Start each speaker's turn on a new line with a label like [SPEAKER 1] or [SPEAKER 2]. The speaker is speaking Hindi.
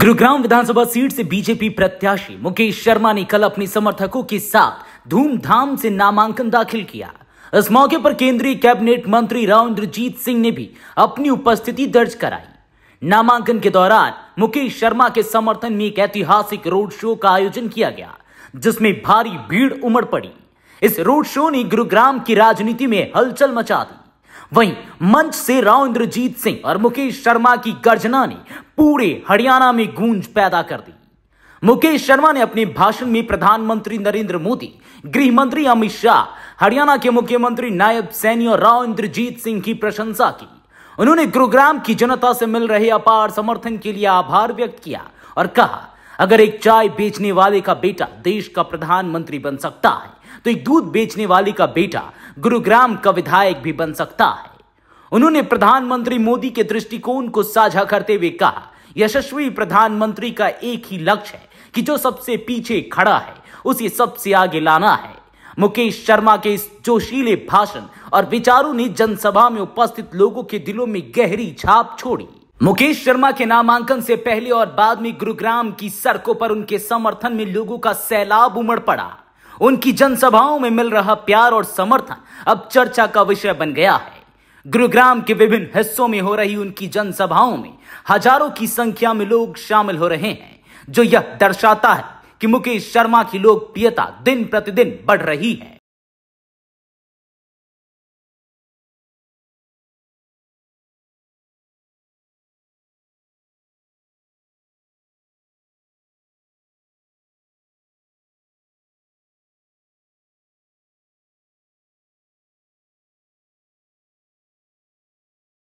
[SPEAKER 1] गुरुग्राम विधानसभा सीट से बीजेपी प्रत्याशी मुकेश शर्मा ने कल अपने समर्थकों के साथ धूमधाम से नामांकन दाखिल किया इस मौके पर केंद्रीय कैबिनेट मंत्री राव इंद्रजीत सिंह ने भी अपनी उपस्थिति दर्ज कराई नामांकन के दौरान मुकेश शर्मा के समर्थन में एक ऐतिहासिक रोड शो का आयोजन किया गया जिसमें भारी भीड़ उमड़ पड़ी इस रोड शो ने गुरुग्राम की राजनीति में हलचल मचा दी वहीं मंच से राव इंद्रजीत सिंह और मुकेश शर्मा की गर्जना ने पूरे हरियाणा में गूंज पैदा कर दी मुकेश शर्मा ने अपने भाषण में प्रधानमंत्री नरेंद्र मोदी गृह मंत्री अमित शाह हरियाणा के मुख्यमंत्री नायब सैनी और राव इंद्रजीत सिंह की प्रशंसा की उन्होंने गुरुग्राम की जनता से मिल रहे अपार समर्थन के लिए आभार व्यक्त किया और कहा अगर एक चाय बेचने वाले का बेटा देश का प्रधानमंत्री बन सकता है तो एक दूध बेचने वाले का बेटा गुरुग्राम का विधायक भी बन सकता है उन्होंने प्रधानमंत्री मोदी के दृष्टिकोण को साझा करते हुए कहा यशस्वी प्रधानमंत्री का एक ही लक्ष्य है कि जो सबसे पीछे खड़ा है उसे सबसे आगे लाना है मुकेश शर्मा के इस जोशीले भाषण और विचारों ने जनसभा में उपस्थित लोगों के दिलों में गहरी छाप छोड़ी मुकेश शर्मा के नामांकन से पहले और बाद में गुरुग्राम की सड़कों पर उनके समर्थन में लोगों का सैलाब उमड़ पड़ा उनकी जनसभाओं में मिल रहा प्यार और समर्थन अब चर्चा का विषय बन गया है गुरुग्राम के विभिन्न हिस्सों में हो रही उनकी जनसभाओं में हजारों की संख्या में लोग शामिल हो रहे हैं जो यह दर्शाता है कि मुकेश शर्मा की लोकप्रियता दिन प्रतिदिन बढ़ रही है